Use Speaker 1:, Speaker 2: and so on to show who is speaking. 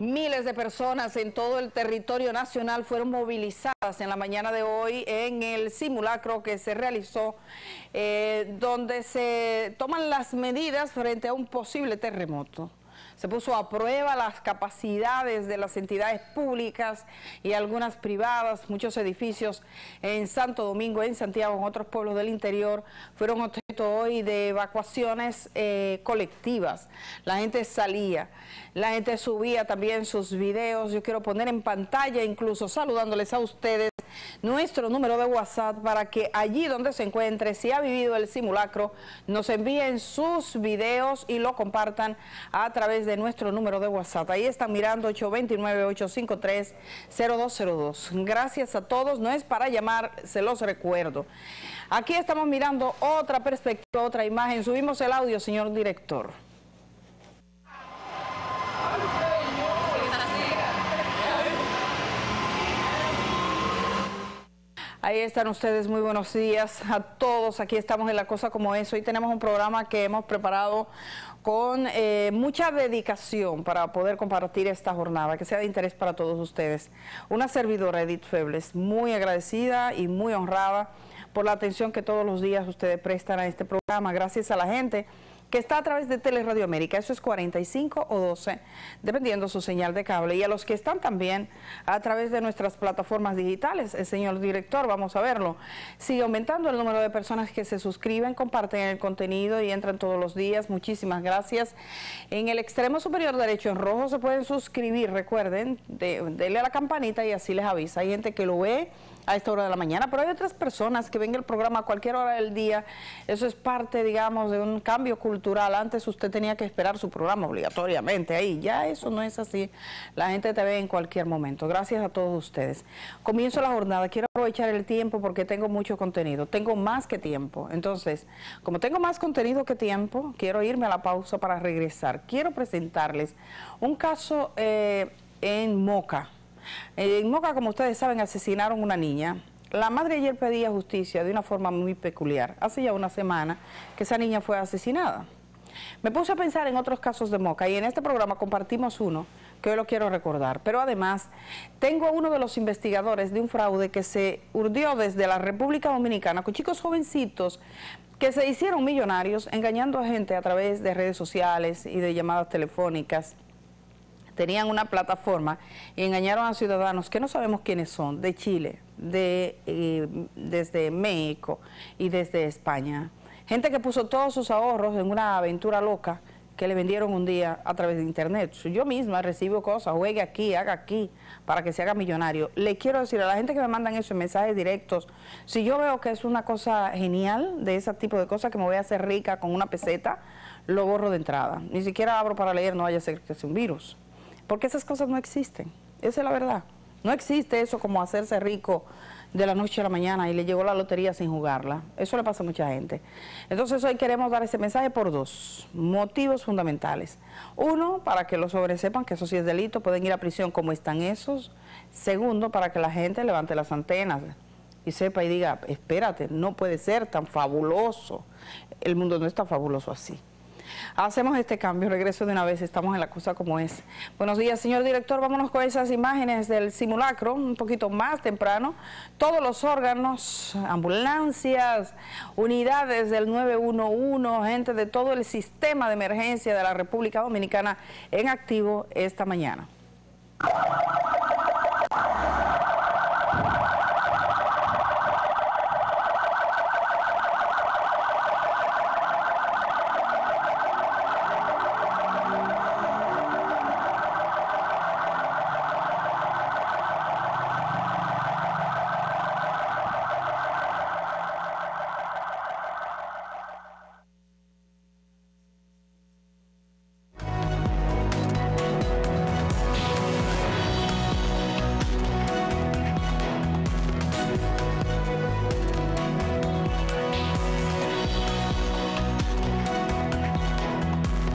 Speaker 1: Miles de personas en todo el territorio nacional fueron movilizadas en la mañana de hoy en el simulacro que se realizó, eh, donde se toman las medidas frente a un posible terremoto. Se puso a prueba las capacidades de las entidades públicas y algunas privadas. Muchos edificios en Santo Domingo, en Santiago, en otros pueblos del interior, fueron hoy de evacuaciones eh, colectivas. La gente salía, la gente subía también sus videos. Yo quiero poner en pantalla incluso saludándoles a ustedes nuestro número de WhatsApp para que allí donde se encuentre, si ha vivido el simulacro, nos envíen sus videos y lo compartan a través de nuestro número de WhatsApp. Ahí están mirando 829-853-0202. Gracias a todos, no es para llamar, se los recuerdo. Aquí estamos mirando otra perspectiva, otra imagen. Subimos el audio, señor director. Ahí están ustedes, muy buenos días a todos. Aquí estamos en La Cosa Como Es. Hoy tenemos un programa que hemos preparado con eh, mucha dedicación para poder compartir esta jornada, que sea de interés para todos ustedes. Una servidora, Edith Febles, muy agradecida y muy honrada por la atención que todos los días ustedes prestan a este programa. Gracias a la gente que está a través de Teleradio América, eso es 45 o 12, dependiendo su señal de cable, y a los que están también a través de nuestras plataformas digitales. El señor director, vamos a verlo, sigue aumentando el número de personas que se suscriben, comparten el contenido y entran todos los días. Muchísimas gracias. En el extremo superior derecho en rojo se pueden suscribir, recuerden, denle a la campanita y así les avisa. Hay gente que lo ve a esta hora de la mañana, pero hay otras personas que ven el programa a cualquier hora del día. Eso es parte, digamos, de un cambio cultural antes usted tenía que esperar su programa obligatoriamente ahí. Ya eso no es así. La gente te ve en cualquier momento. Gracias a todos ustedes. Comienzo la jornada. Quiero aprovechar el tiempo porque tengo mucho contenido. Tengo más que tiempo. Entonces, como tengo más contenido que tiempo, quiero irme a la pausa para regresar. Quiero presentarles un caso eh, en Moca. Eh, en Moca, como ustedes saben, asesinaron una niña la madre ayer pedía justicia de una forma muy peculiar. Hace ya una semana que esa niña fue asesinada. Me puse a pensar en otros casos de Moca y en este programa compartimos uno que hoy lo quiero recordar. Pero además tengo a uno de los investigadores de un fraude que se urdió desde la República Dominicana con chicos jovencitos que se hicieron millonarios engañando a gente a través de redes sociales y de llamadas telefónicas tenían una plataforma y engañaron a ciudadanos que no sabemos quiénes son, de Chile, de, eh, desde México y desde España. Gente que puso todos sus ahorros en una aventura loca que le vendieron un día a través de internet. Yo misma recibo cosas, juegue aquí, haga aquí, para que se haga millonario. Le quiero decir a la gente que me mandan esos mensajes directos, si yo veo que es una cosa genial, de ese tipo de cosas, que me voy a hacer rica con una peseta, lo borro de entrada. Ni siquiera abro para leer, no vaya a ser que sea un virus. Porque esas cosas no existen. Esa es la verdad. No existe eso como hacerse rico de la noche a la mañana y le llegó la lotería sin jugarla. Eso le pasa a mucha gente. Entonces hoy queremos dar ese mensaje por dos motivos fundamentales. Uno, para que los jóvenes sepan que eso sí es delito, pueden ir a prisión como están esos. Segundo, para que la gente levante las antenas y sepa y diga, espérate, no puede ser tan fabuloso. El mundo no está fabuloso así. Hacemos este cambio, regreso de una vez, estamos en la cosa como es. Buenos días, señor director, vámonos con esas imágenes del simulacro, un poquito más temprano. Todos los órganos, ambulancias, unidades del 911, gente de todo el sistema de emergencia de la República Dominicana en activo esta mañana.